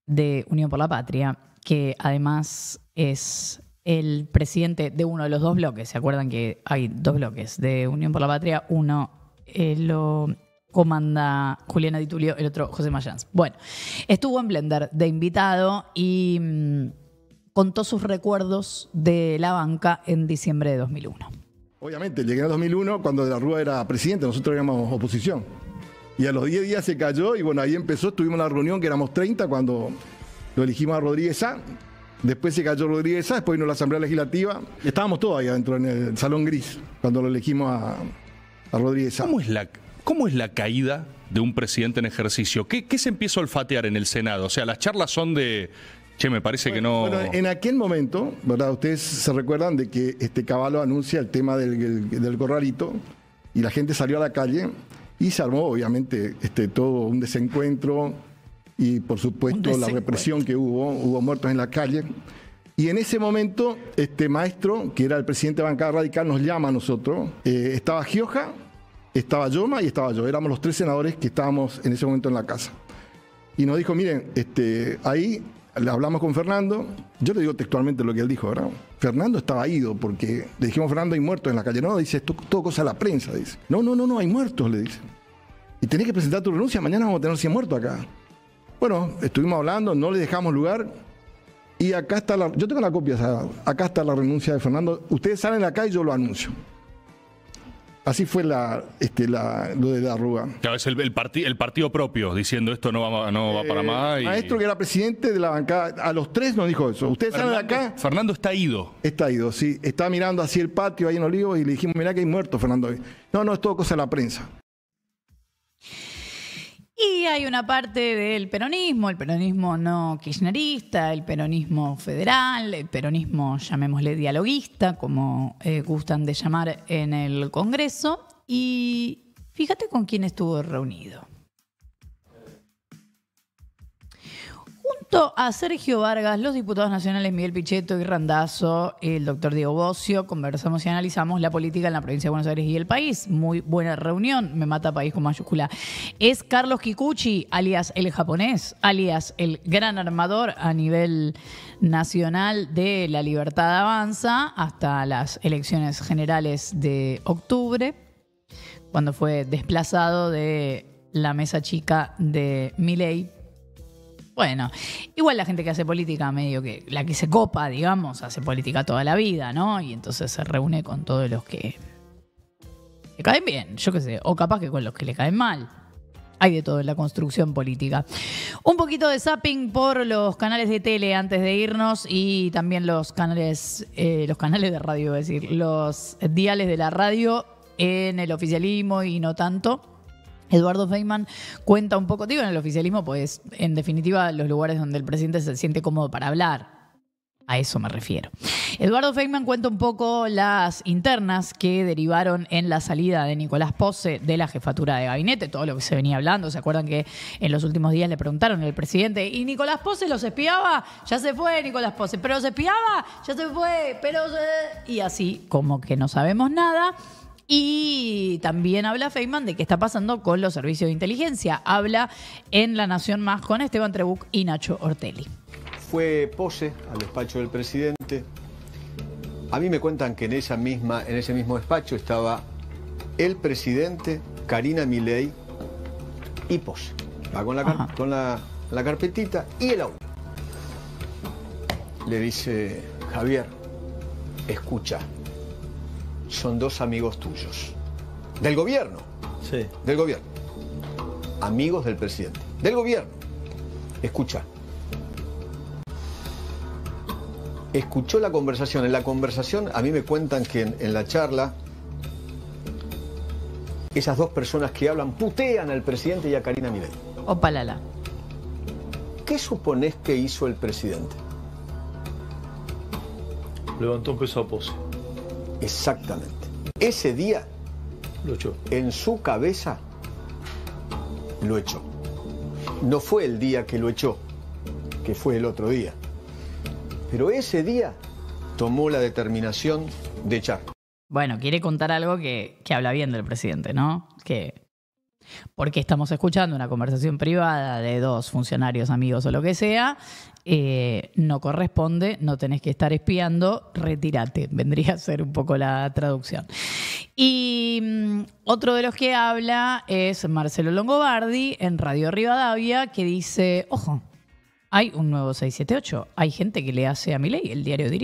de Unión por la Patria, que además es el presidente de uno de los dos bloques, ¿se acuerdan que hay dos bloques de Unión por la Patria? Uno eh, lo comanda Juliana Ditulio, el otro José Mayans. Bueno, estuvo en Blender de invitado y mm, contó sus recuerdos de la banca en diciembre de 2001. Obviamente, llegué en 2001 cuando De la Rúa era presidente, nosotros éramos oposición. Y a los 10 días se cayó y bueno, ahí empezó, tuvimos la reunión que éramos 30 cuando lo elegimos a Rodríguez Después se cayó Rodríguez después vino la Asamblea Legislativa. Estábamos todos ahí adentro en el Salón Gris cuando lo elegimos a, a Rodríguez A. ¿Cómo es la, ¿Cómo es la caída de un presidente en ejercicio? ¿Qué, se empieza a olfatear en el Senado? O sea, las charlas son de... Che, me parece que no. Bueno, en aquel momento, ¿verdad? Ustedes se recuerdan de que este Caballo anuncia el tema del, corralito y la gente salió a la calle y se armó, obviamente, este, todo un desencuentro y, por supuesto, la represión que hubo, hubo muertos en la calle. Y en ese momento, este maestro, que era el presidente de bancada radical, nos llama a nosotros. Eh, estaba Gioja, estaba Yoma y estaba yo. Éramos los tres senadores que estábamos en ese momento en la casa. Y nos dijo, miren, este, ahí le hablamos con Fernando. Yo le digo textualmente lo que él dijo, ¿verdad? Fernando estaba ido porque le dijimos, Fernando, hay muertos en la calle. No, dice, esto todo cosa de la prensa, dice. No, no, no, no, hay muertos, le dice. Y tenés que presentar tu renuncia, mañana vamos a tener 100 muertos acá. Bueno, estuvimos hablando, no le dejamos lugar. Y acá está la. Yo tengo la copia, acá está la renuncia de Fernando. Ustedes salen acá y yo lo anuncio. Así fue la, este, la, lo de la arruga. Claro, es el, el, el partido propio diciendo esto no va, no va para eh, más. Maestro que era presidente de la bancada, a los tres nos dijo eso. Ustedes salen de acá. Fernando está ido. Está ido, sí. Está mirando así el patio ahí en Olivos y le dijimos, mirá que hay muerto Fernando. No, no, es todo cosa de la prensa. Y hay una parte del peronismo, el peronismo no kirchnerista, el peronismo federal, el peronismo, llamémosle dialoguista, como eh, gustan de llamar en el Congreso. Y fíjate con quién estuvo reunido. Junto a Sergio Vargas, los diputados nacionales Miguel Pichetto y Randazo, el doctor Diego Bocio, conversamos y analizamos la política en la provincia de Buenos Aires y el país. Muy buena reunión, me mata país con mayúscula. Es Carlos Kikuchi, alias el japonés, alias el gran armador a nivel nacional de la libertad avanza hasta las elecciones generales de octubre, cuando fue desplazado de la mesa chica de Milei bueno, igual la gente que hace política, medio que la que se copa, digamos, hace política toda la vida, ¿no? Y entonces se reúne con todos los que le caen bien, yo qué sé, o capaz que con los que le caen mal. Hay de todo en la construcción política. Un poquito de zapping por los canales de tele antes de irnos y también los canales, eh, los canales de radio, es decir, los diales de la radio en el oficialismo y no tanto. Eduardo Feynman cuenta un poco, digo, en el oficialismo, pues en definitiva los lugares donde el presidente se siente cómodo para hablar, a eso me refiero. Eduardo Feynman cuenta un poco las internas que derivaron en la salida de Nicolás Posse de la jefatura de gabinete, todo lo que se venía hablando. ¿Se acuerdan que en los últimos días le preguntaron al presidente, ¿y Nicolás Posse los espiaba? Ya se fue Nicolás Posse, pero los espiaba, ya se fue, pero... Eh", y así, como que no sabemos nada. Y también habla Feynman de qué está pasando con los servicios de inteligencia. Habla en La Nación Más con Esteban Trebuch y Nacho Ortelli. Fue pose al despacho del presidente. A mí me cuentan que en, esa misma, en ese mismo despacho estaba el presidente, Karina Milei y pose. Va con la, con la, carpetita y el auto. Le dice Javier, escucha son dos amigos tuyos. Del gobierno. Sí. Del gobierno. Amigos del presidente. Del gobierno. Escucha. Escuchó la conversación. En la conversación a mí me cuentan que en, la charla esas dos personas que hablan putean al presidente y a Karina Opa Opalala. ¿Qué suponés que hizo el presidente? Levantó un peso a pose. Exactamente. Ese día, lo echó. en su cabeza, lo echó. No fue el día que lo echó, que fue el otro día. Pero ese día tomó la determinación de echar. Bueno, quiere contar algo que, que habla bien del presidente, ¿no? Que porque estamos escuchando una conversación privada de dos funcionarios, amigos o lo que sea, eh, no corresponde, no tenés que estar espiando, retírate, vendría a ser un poco la traducción. Y mm, otro de los que habla es Marcelo Longobardi en Radio Rivadavia, que dice, ojo, hay un nuevo 678, hay gente que le hace a mi ley el diario de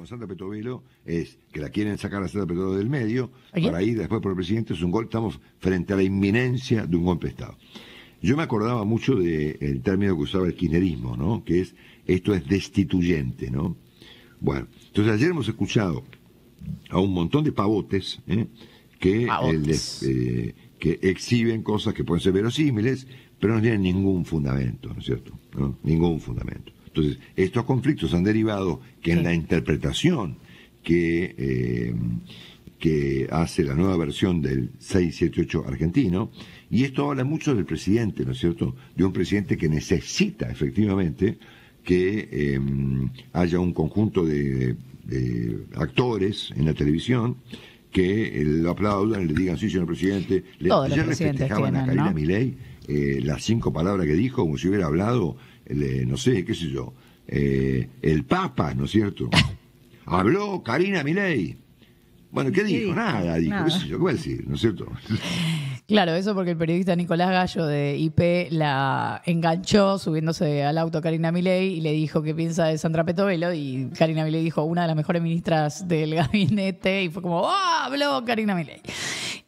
con Santa Petovelo es que la quieren sacar a Santa Petovelo del medio para ir después por el presidente. Es un golpe, estamos frente a la inminencia de un golpe de Estado. Yo me acordaba mucho del término que usaba el kirchnerismo, ¿no? Que es, esto es destituyente, ¿no? Bueno, entonces ayer hemos escuchado a un montón de pavotes, ¿eh? Eh, eh, Que, exhiben cosas que pueden ser verosímiles, pero no tienen ningún fundamento, ¿no es cierto? Ningún fundamento. Entonces, estos conflictos han derivado que en la interpretación eh, que, hace la nueva versión del 678 argentino, y esto habla mucho del presidente, ¿no es cierto? De un presidente que necesita efectivamente que em, haya un conjunto de, actores en la televisión que eh, lo aplaudan y le digan, sí, señor presidente, le, Todos ya le a Karina Milei eh, las cinco palabras que dijo, como si hubiera hablado no sé, qué sé yo, eh, el Papa, ¿no es cierto? Habló Karina Miley Bueno, ¿qué dijo? Nada, dijo, qué sé yo, ¿qué voy a decir? ¿No es cierto? Claro, eso porque el periodista Nicolás Gallo de IP la enganchó subiéndose al auto a Karina Milei y le dijo qué piensa de Sandra Petovelo y Karina Milei dijo una de las mejores ministras del gabinete y fue como, ah, habló Karina Milei!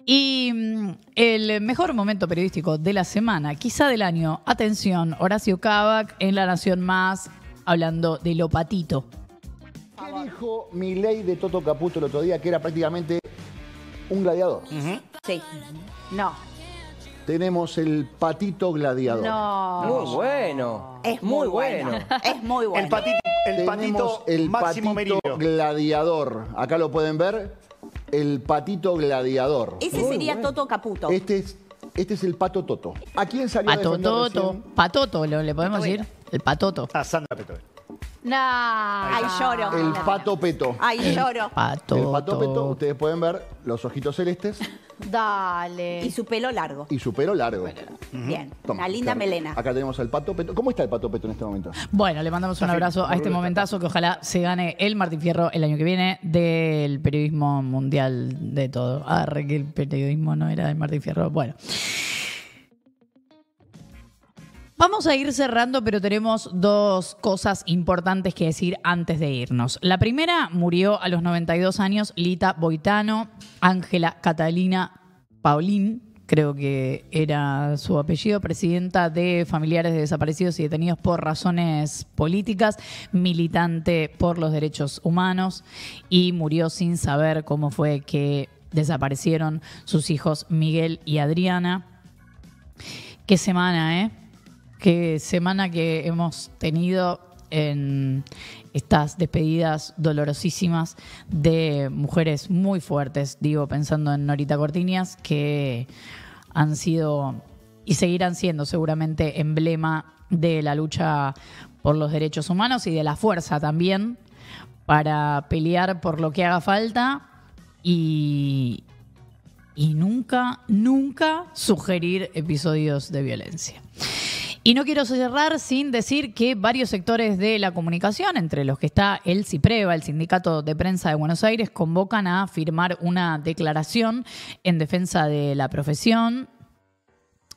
Y mm, el mejor momento periodístico de la semana, quizá del año, atención, Horacio Cavac en La Nación Más, hablando de lo patito. ¿Qué dijo mi ley de Toto Caputo el otro día? Que era prácticamente un gladiador. Sí. No. Tenemos el patito gladiador. No. Muy bueno. Es muy, bueno. Es muy bueno. El patito, el patito el patito gladiador. Acá lo pueden ver el patito gladiador. Ese sería Toto Caputo. Este, este es, el pato Toto. ¿A quién salió a Pato Toto. Patoto, le podemos decir. El patoto. A ah, Sandra Peto. ¡No! Ahí lloro. El pato peto. Ay, lloro. El pato peto, ustedes pueden ver los ojitos celestes Dale. Y su pelo largo. Y su pelo largo. Bien. La linda melena. Acá tenemos al Pato Peto. ¿Cómo está el Pato Peto en este momento? Bueno, le mandamos un abrazo a este momentazo que ojalá se gane el Martín Fierro el año que viene del periodismo mundial de todo. Arre, que el periodismo no era del Martín Fierro. Bueno. Vamos a ir cerrando, pero tenemos dos cosas importantes que decir antes de irnos. La primera, murió a los 92 años Lita Boitano, Ángela Catalina Paulín, creo que era su apellido, presidenta de familiares de desaparecidos y detenidos por razones políticas, militante por los derechos humanos y murió sin saber cómo fue que desaparecieron sus hijos Miguel y Adriana. Qué semana, ¿eh? Qué semana que hemos tenido en estas despedidas dolorosísimas de mujeres muy fuertes, digo, pensando en Norita Cortiñas, que han sido y seguirán siendo seguramente emblema de la lucha por los derechos humanos y de la fuerza también para pelear por lo que haga falta y, y nunca, nunca sugerir episodios de violencia. Y no quiero cerrar sin decir que varios sectores de la comunicación, entre los que está el CIPREVA, el Sindicato de Prensa de Buenos Aires, convocan a firmar una declaración en defensa de la profesión,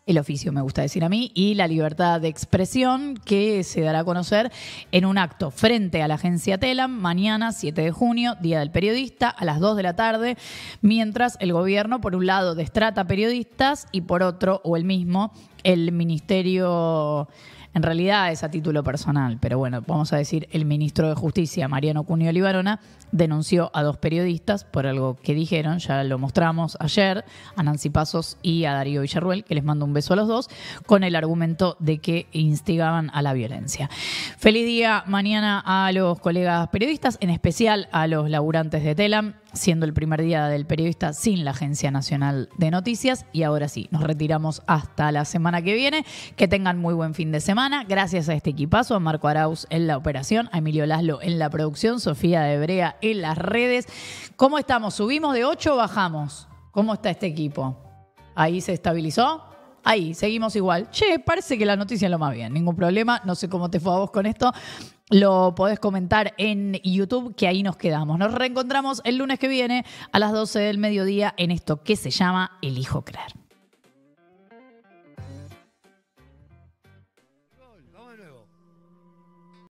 el oficio, me gusta decir a mí, y la libertad de expresión que se dará a conocer en un acto frente a la agencia TELAM mañana 7 de junio, Día del Periodista, a las 2 de la tarde, mientras el gobierno, por un lado, destrata periodistas y por otro, o el mismo, el ministerio, en realidad es a título personal, pero bueno, vamos a decir, el ministro de Justicia, Mariano Cunio Olivarona, denunció a dos periodistas por algo que dijeron, ya lo mostramos ayer, a Nancy Pasos y a Darío Villarruel, que les mando un beso a los dos, con el argumento de que instigaban a la violencia. Feliz día mañana a los colegas periodistas, en especial a los laburantes de Telam siendo el primer día del periodista sin la Agencia Nacional de Noticias. Y ahora sí, nos retiramos hasta la semana que viene. Que tengan muy buen fin de semana. Gracias a este equipazo, a Marco Arauz en la operación, a Emilio Laszlo en la producción, Sofía de Brea en las redes. ¿Cómo estamos? ¿Subimos de 8 o bajamos? ¿Cómo está este equipo? ¿Ahí se estabilizó? Ahí, seguimos igual. Che, parece que la noticia es lo más bien. Ningún problema. No sé cómo te fue a vos con esto lo podés comentar en YouTube, que ahí nos quedamos. Nos reencontramos el lunes que viene a las 12 del mediodía en esto que se llama El Hijo Creer.